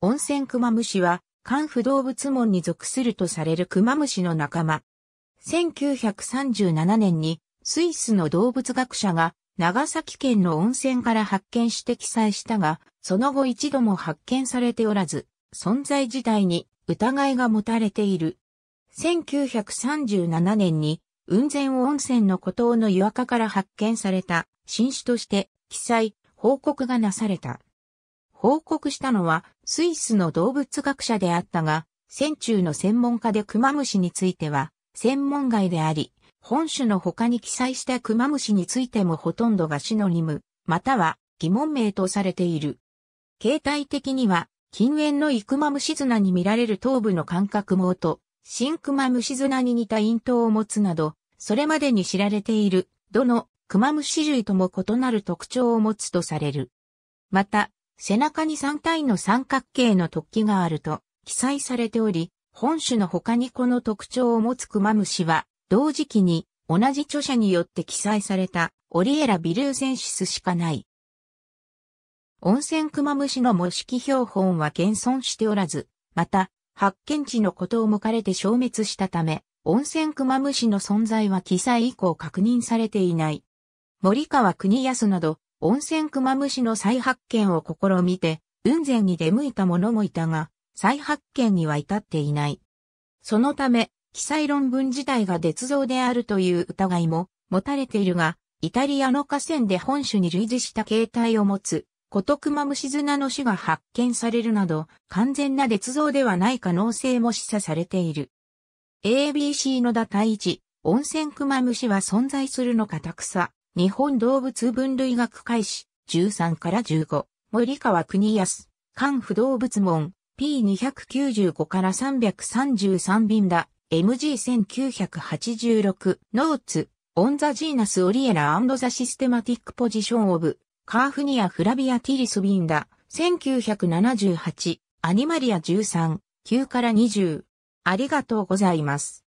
温泉クマムシは、寒不動物門に属するとされるクマムシの仲間。1937年に、スイスの動物学者が、長崎県の温泉から発見して記載したが、その後一度も発見されておらず、存在自体に疑いが持たれている。1937年に、雲仙温泉の孤島の湯垢から発見された新種として記載、報告がなされた。報告したのはスイスの動物学者であったが、船中の専門家でクマムシについては専門外であり、本種の他に記載したクマムシについてもほとんどがシノニム、または疑問名とされている。形態的には、近縁のイクマムシズナに見られる頭部の感覚毛と、シンクマムシズナに似た咽頭を持つなど、それまでに知られている、どのクマムシ類とも異なる特徴を持つとされる。また、背中に3体の三角形の突起があると記載されており、本種の他にこの特徴を持つクマムシは、同時期に同じ著者によって記載されたオリエラビルーセンシスしかない。温泉クマムシの模式標本は現存しておらず、また、発見地のことを向かれて消滅したため、温泉クマムシの存在は記載以降確認されていない。森川国康など、温泉熊虫の再発見を試みて、雲仙に出向いた者もいたが、再発見には至っていない。そのため、記載論文自体が捏造であるという疑いも持たれているが、イタリアの河川で本種に類似した形態を持つ、コトクマムシ綱の種が発見されるなど、完全な捏造ではない可能性も示唆されている。ABC の打第一、温泉クマムシは存在するのかたくさ。日本動物分類学開始、13から15、森川国安、関不動物門、P295 から333便だ、MG1986、ノーツ、オンザジーナスオリエラザシステマティックポジションオブ、カーフニアフラビアティリスビンダ、1978、アニマリア13、9から20。ありがとうございます。